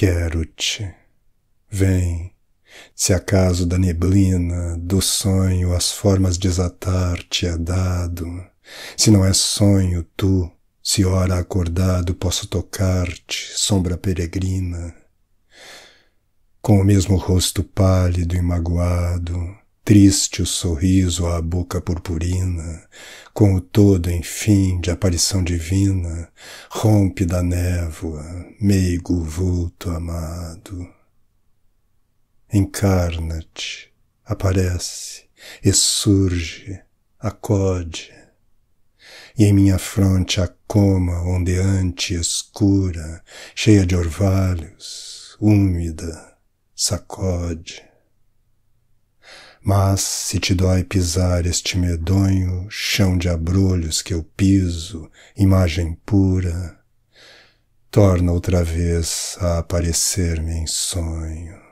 Quero-te. Vem, se acaso da neblina, do sonho, as formas desatar te é dado. Se não é sonho, tu, se ora acordado, posso tocar-te, sombra peregrina. Com o mesmo rosto pálido e magoado, triste o sorriso à boca purpurina, com o todo, enfim, de aparição divina, rompe da névoa, meigo vulto amado. Encarna-te, aparece, e surge, acode, e em minha fronte a coma ondeante, escura, cheia de orvalhos, úmida, sacode. Mas se te dói pisar este medonho chão de abrolhos que eu piso, imagem pura, torna outra vez a aparecer-me em sonho.